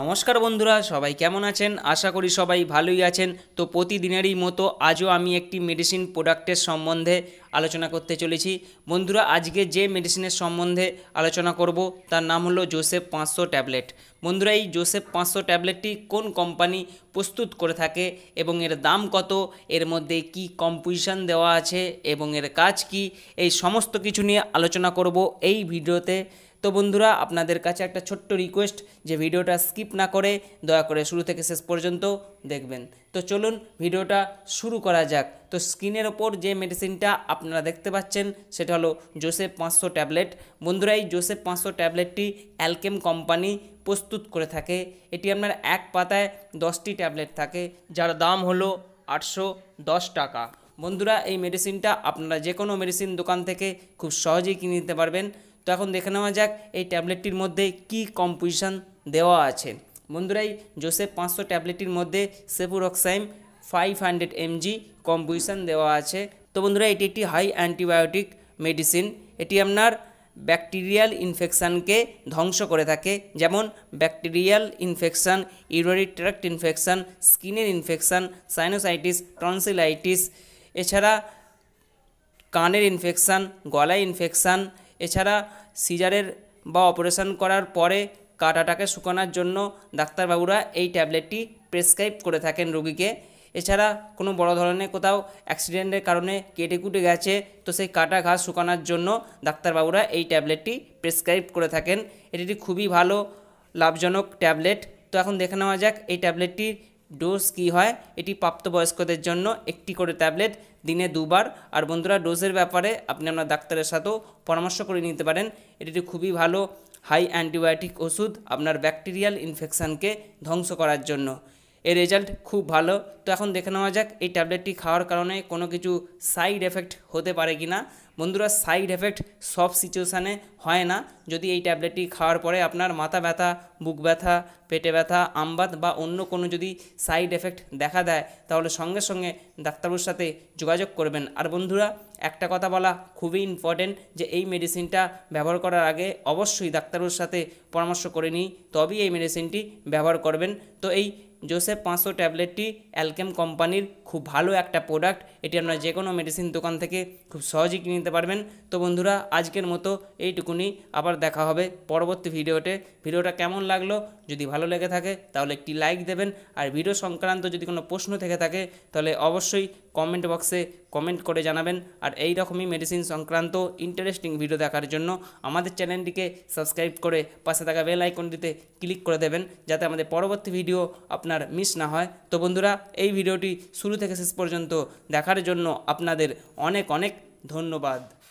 নমস্কার বন্ধুরা সবাই কেমন আছেন আশা করি সবাই ভালোই আছেন তো প্রতিদিনেরই মতো আজও আমি একটি মেডিসিন প্রোডাক্টের সম্বন্ধে আলোচনা করতে চলেছি বন্ধুরা আজকে যে মেডিসিনের সম্বন্ধে আলোচনা করব তার নাম হলো জোসেফ পাঁচশো ট্যাবলেট বন্ধুরা এই জোসেফ পাঁচশো ট্যাবলেটটি কোন কোম্পানি প্রস্তুত করে থাকে এবং এর দাম কত এর মধ্যে কি কম্পোজিশান দেওয়া আছে এবং এর কাজ কি এই সমস্ত কিছু নিয়ে আলোচনা করব এই ভিডিওতে তো বন্ধুরা আপনাদের কাছে একটা ছোট্ট রিকোয়েস্ট যে ভিডিওটা স্কিপ না করে দয়া করে শুরু থেকে শেষ পর্যন্ত দেখবেন তো চলুন ভিডিওটা শুরু করা যাক তো স্কিনের ওপর যে মেডিসিনটা আপনারা দেখতে পাচ্ছেন সেটা হলো জোসেফ পাঁচশো ট্যাবলেট বন্ধুরা এই জোসেফ পাঁচশো ট্যাবলেটটি অ্যালকেম কোম্পানি প্রস্তুত করে থাকে এটি আপনার এক পাতায় দশটি ট্যাবলেট থাকে যার দাম হলো আটশো টাকা বন্ধুরা এই মেডিসিনটা আপনারা যে কোনো মেডিসিন দোকান থেকে খুব সহজেই কিনে নিতে পারবেন তো এখন দেখে নেওয়া যাক এই ট্যাবলেটটির মধ্যে কি কম্পোজিশান দেওয়া আছে বন্ধুরা এই জোসেফ পাঁচশো ট্যাবলেটটির মধ্যে cefuroxime five hundred MG composition দেওয়া আছে তো বন্ধুরা এটি একটি হাই অ্যান্টিবায়োটিক মেডিসিন এটি আপনার ব্যাকটেরিয়াল ইনফেকশানকে ধ্বংস করে থাকে যেমন ব্যাকটেরিয়াল ইনফেকশান ইউরারি ট্র্যাক্ট ইনফেকশান স্কিনের ইনফেকশান সাইনোসাইটিস ট্রনসিলাইটিস এছাড়া কানের ইনফেকশান গলায় ইনফেকশান এছাড়া সিজারের বা অপারেশন করার পরে কাটাটাকে শুকানোর জন্য ডাক্তারবাবুরা এই ট্যাবলেটটি প্রেসক্রাইব করে থাকেন রোগীকে এছাড়া কোনো বড় ধরনের কোথাও অ্যাক্সিডেন্টের কারণে কেটে কুটে গেছে তো সেই কাটা ঘাস শুকানোর জন্য ডাক্তারবাবুরা এই ট্যাবলেটটি প্রেসক্রাইব করে থাকেন এটি খুবই ভালো লাভজনক ট্যাবলেট তো এখন দেখে নেওয়া যাক এই ট্যাবলেটটির ডোজ কি হয় এটি প্রাপ্তবয়স্কদের জন্য একটি করে ট্যাবলেট দিনে দুবার আর বন্ধুরা ডোজের ব্যাপারে আপনি আপনার ডাক্তারের সাথেও পরামর্শ করে নিতে পারেন এটি খুবই ভালো হাই অ্যান্টিবায়োটিক ওষুধ আপনার ব্যাকটেরিয়াল ইনফেকশানকে ধ্বংস করার জন্য এর রেজাল্ট খুব ভালো তো এখন দেখে নেওয়া যাক এই ট্যাবলেটটি খাওয়ার কারণে কোনো কিছু সাইড এফেক্ট হতে পারে কি না বন্ধুরা সাইড এফেক্ট সব সিচুয়েশানে হয় না যদি এই ট্যাবলেটটি খাওয়ার পরে আপনার মাথা ব্যথা বুক ব্যথা পেটে ব্যথা আমবাত বা অন্য কোনো যদি সাইড এফেক্ট দেখা দেয় তাহলে সঙ্গে সঙ্গে ডাক্তারবাবুর সাথে যোগাযোগ করবেন আর বন্ধুরা একটা কথা বলা খুবই ইম্পর্টেন্ট যে এই মেডিসিনটা ব্যবহার করার আগে অবশ্যই ডাক্তারবাবুর সাথে পরামর্শ করে নিই তবেই এই মেডিসিনটি ব্যবহার করবেন তো এই জোসেফ পাঁচশো ট্যাবলেটটি অ্যালকেম কোম্পানির খুব ভালো একটা প্রোডাক্ট এটি আপনারা যে কোনো মেডিসিন দোকান থেকে খুব সহজেই কিনে নিতে পারবেন তো বন্ধুরা আজকের মতো এইটুকুনি আবার দেখা হবে পরবর্তী ভিডিওতে ভিডিওটা কেমন লাগলো যদি ভালো লেগে থাকে তাহলে একটি লাইক দেবেন আর ভিডিও সংক্রান্ত যদি কোনো প্রশ্ন থেকে থাকে তাহলে অবশ্যই কমেন্ট বক্সে কমেন্ট করে জানাবেন আর এই রকমই মেডিসিন সংক্রান্ত ইন্টারেস্টিং ভিডিও দেখার জন্য আমাদের চ্যানেলটিকে সাবস্ক্রাইব করে পাশে থাকা বেল আইকনটিতে ক্লিক করে দেবেন যাতে আমাদের পরবর্তী ভিডিও আপনার মিস না হয় তো বন্ধুরা এই ভিডিওটি শুরু থেকে শেষ পর্যন্ত দেখার জন্য আপনাদের অনেক অনেক ধন্যবাদ